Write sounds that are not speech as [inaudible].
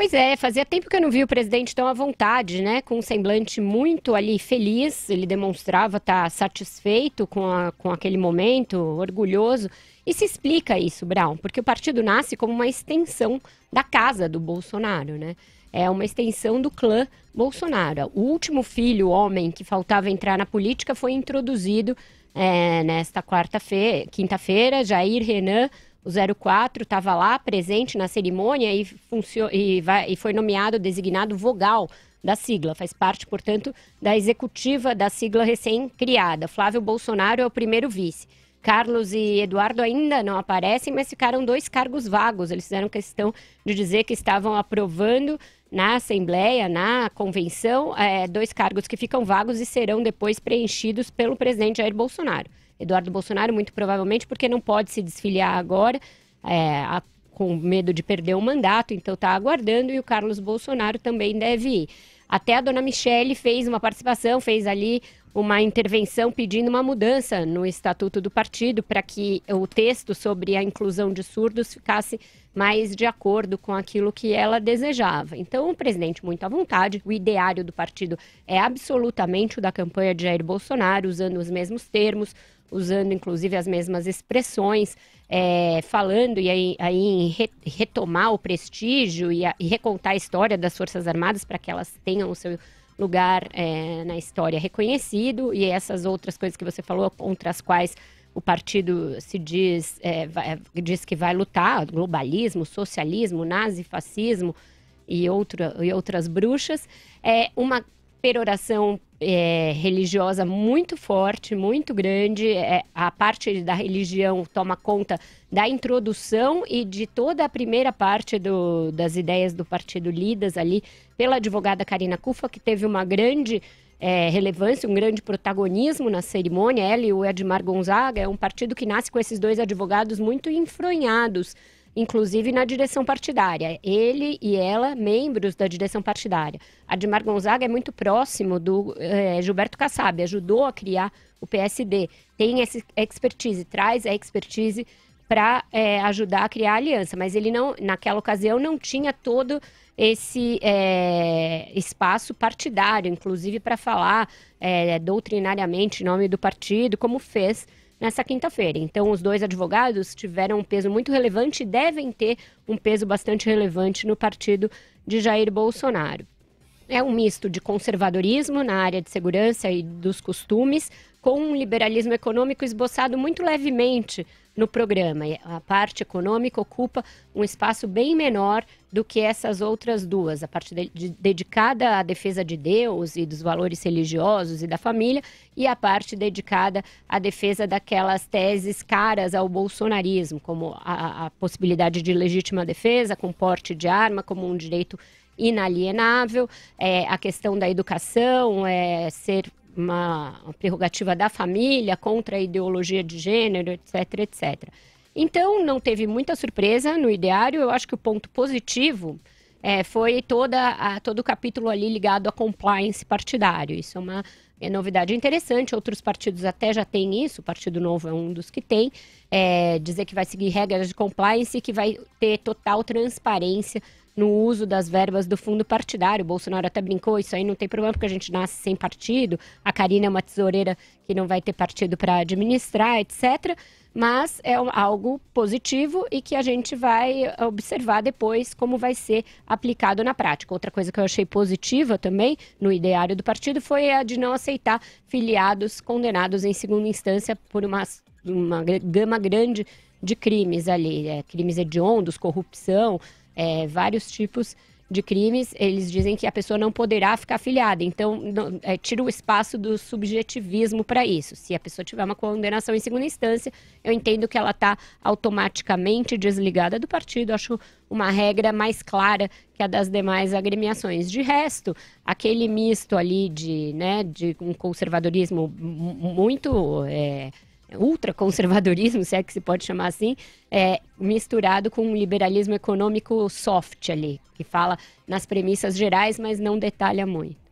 Pois é, fazia tempo que eu não vi o presidente tão à vontade, né? Com um semblante muito ali feliz, ele demonstrava estar satisfeito com, a, com aquele momento, orgulhoso. E se explica isso, Brown, porque o partido nasce como uma extensão da casa do Bolsonaro, né? É uma extensão do clã Bolsonaro. O último filho, homem, que faltava entrar na política foi introduzido é, nesta quarta-feira, quinta-feira, Jair Renan o 04 estava lá presente na cerimônia e, e, vai, e foi nomeado, designado vogal da sigla. Faz parte, portanto, da executiva da sigla recém-criada. Flávio Bolsonaro é o primeiro vice. Carlos e Eduardo ainda não aparecem, mas ficaram dois cargos vagos. Eles fizeram questão de dizer que estavam aprovando na Assembleia, na convenção, é, dois cargos que ficam vagos e serão depois preenchidos pelo presidente Jair Bolsonaro. Eduardo Bolsonaro, muito provavelmente, porque não pode se desfiliar agora, é, a, com medo de perder o mandato, então está aguardando, e o Carlos Bolsonaro também deve ir. Até a dona Michele fez uma participação, fez ali uma intervenção pedindo uma mudança no estatuto do partido para que o texto sobre a inclusão de surdos ficasse mais de acordo com aquilo que ela desejava. Então, o presidente muito à vontade, o ideário do partido é absolutamente o da campanha de Jair Bolsonaro, usando os mesmos termos, usando inclusive as mesmas expressões, é, falando e aí, aí em re, retomar o prestígio e, a, e, recontar a história das Forças Armadas para que elas tenham o seu lugar é, na história reconhecido e essas outras coisas que você falou contra as quais o partido se diz, é, vai, diz que vai lutar, globalismo, socialismo, nazifascismo e, outro, e outras bruxas, é uma peroração é, religiosa muito forte, muito grande. É, a parte da religião toma conta da introdução e de toda a primeira parte do, das ideias do Partido Lidas ali, pela advogada Karina Kufa, que teve uma grande é, relevância, um grande protagonismo na cerimônia. Ela e o Edmar Gonzaga é um partido que nasce com esses dois advogados muito enfronhados inclusive na direção partidária. Ele e ela, membros da direção partidária. Admar Gonzaga é muito próximo do é, Gilberto Kassab, ajudou a criar o PSD. Tem essa expertise, traz a expertise para é, eh, ajudar a criar a aliança, mas ele não, naquela ocasião, não tinha todo esse é, espaço partidário, inclusive para falar doutrinariamente em nome do partido, como fez nessa quinta-feira. Então, os dois advogados tiveram um peso muito relevante e devem ter um peso bastante relevante no partido de Jair Bolsonaro. É um misto de conservadorismo na área de segurança e dos costumes, com um liberalismo econômico esboçado muito levemente no programa. A parte econômica ocupa um espaço bem menor do que essas outras duas, a parte de, de, dedicada à defesa de Deus e dos valores religiosos e da família, e a parte dedicada à defesa daquelas teses caras ao bolsonarismo, como a, a possibilidade de legítima defesa com porte de arma como um direito inalienável, é, a questão da educação, é, ser uma prerrogativa da família contra a ideologia de gênero, etc, etc. Então, não teve muita surpresa no ideário. Eu acho que o ponto positivo é, foi toda a, todo o capítulo ali ligado a compliance partidário. Isso é uma é novidade interessante. Outros partidos até já têm isso. O Partido Novo é um dos que tem. É, dizer que vai seguir regras de compliance e que vai ter total transparência no uso das verbas do fundo partidário. O Bolsonaro até brincou, isso aí não tem problema, porque a gente nasce sem partido. A Karina é uma tesoureira que não vai ter partido para administrar, etc. Mas é algo positivo e que a gente vai observar depois como vai ser aplicado na prática. Outra coisa que eu achei positiva também no ideário do partido foi a de não aceitar filiados condenados em segunda instância por uma, uma gama grande de crimes ali, é, crimes hediondos, corrupção, é, vários tipos de crimes, eles dizem que a pessoa não poderá ficar afiliada. Então, não, é, tira o espaço do subjetivismo para isso. Se a pessoa tiver uma condenação em segunda instância, eu entendo que ela está automaticamente desligada do partido. Acho uma regra mais clara que a das demais agremiações. De resto, aquele misto ali de, né, de um conservadorismo muito. É, ultraconservadorismo, [laughs] se é que se pode chamar assim, é, misturado com um liberalismo econômico soft ali, que fala nas premissas gerais, mas não detalha muito.